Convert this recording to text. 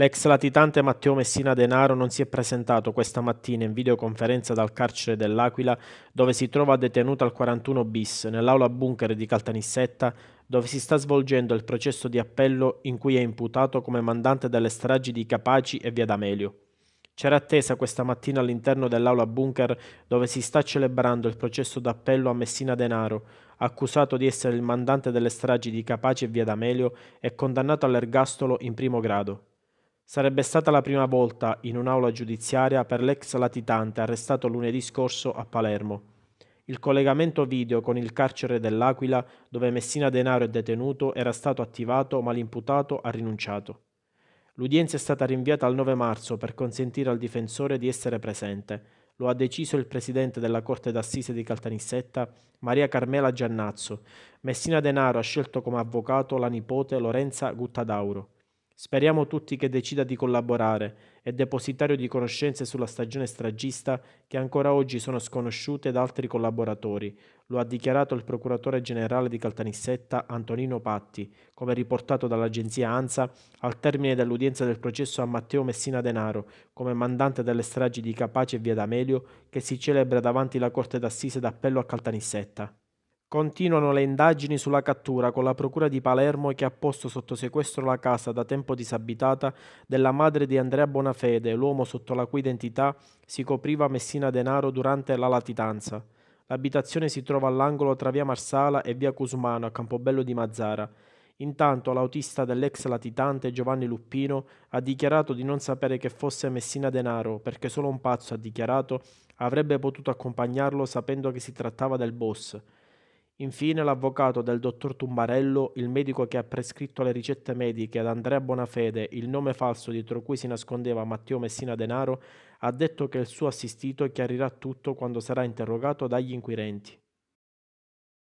L'ex latitante Matteo Messina Denaro non si è presentato questa mattina in videoconferenza dal carcere dell'Aquila, dove si trova detenuto al 41 bis, nell'aula bunker di Caltanissetta, dove si sta svolgendo il processo di appello in cui è imputato come mandante delle stragi di Capaci e Via D'Amelio. C'era attesa questa mattina all'interno dell'aula bunker dove si sta celebrando il processo d'appello a Messina Denaro, accusato di essere il mandante delle stragi di Capaci e Via D'Amelio e condannato all'ergastolo in primo grado. Sarebbe stata la prima volta in un'aula giudiziaria per l'ex latitante arrestato lunedì scorso a Palermo. Il collegamento video con il carcere dell'Aquila, dove Messina Denaro è detenuto, era stato attivato ma l'imputato ha rinunciato. L'udienza è stata rinviata al 9 marzo per consentire al difensore di essere presente. Lo ha deciso il presidente della Corte d'Assise di Caltanissetta, Maria Carmela Giannazzo. Messina Denaro ha scelto come avvocato la nipote Lorenza Guttadauro. Speriamo tutti che decida di collaborare, è depositario di conoscenze sulla stagione stragista che ancora oggi sono sconosciute da altri collaboratori, lo ha dichiarato il procuratore generale di Caltanissetta Antonino Patti, come riportato dall'agenzia ANSA al termine dell'udienza del processo a Matteo Messina Denaro, come mandante delle stragi di Capace e Via D'Amelio, che si celebra davanti la Corte d'Assise d'Appello a Caltanissetta. Continuano le indagini sulla cattura con la Procura di Palermo che ha posto sotto sequestro la casa da tempo disabitata della madre di Andrea Bonafede, l'uomo sotto la cui identità si copriva Messina Denaro durante la latitanza. L'abitazione si trova all'angolo tra via Marsala e via Cusumano a Campobello di Mazzara. Intanto l'autista dell'ex latitante Giovanni Luppino ha dichiarato di non sapere che fosse Messina Denaro perché solo un pazzo, ha dichiarato, avrebbe potuto accompagnarlo sapendo che si trattava del boss. Infine l'avvocato del dottor Tumbarello, il medico che ha prescritto le ricette mediche ad Andrea Bonafede il nome falso dietro cui si nascondeva Matteo Messina Denaro, ha detto che il suo assistito chiarirà tutto quando sarà interrogato dagli inquirenti.